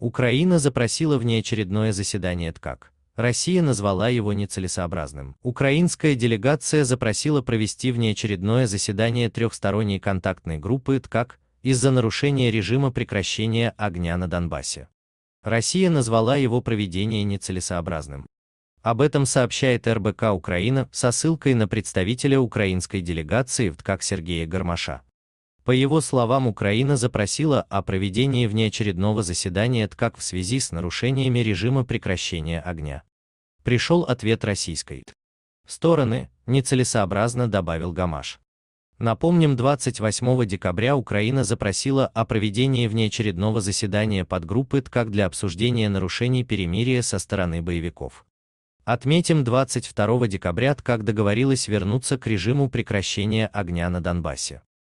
Украина запросила внеочередное заседание ТКАК. Россия назвала его нецелесообразным. Украинская делегация запросила провести внеочередное заседание трехсторонней контактной группы ТКАК из-за нарушения режима прекращения огня на Донбассе. Россия назвала его проведение нецелесообразным. Об этом сообщает РБК Украина со ссылкой на представителя украинской делегации в ТКАК Сергея Гармаша. По его словам, Украина запросила о проведении внеочередного заседания ТКАК а в связи с нарушениями режима прекращения огня. Пришел ответ российской а стороны, нецелесообразно добавил Гамаш. Напомним, 28 декабря Украина запросила о проведении внеочередного заседания подгруппы ТКАК а для обсуждения нарушений перемирия со стороны боевиков. Отметим, 22 декабря ТКАК договорилась вернуться к режиму прекращения огня на Донбассе.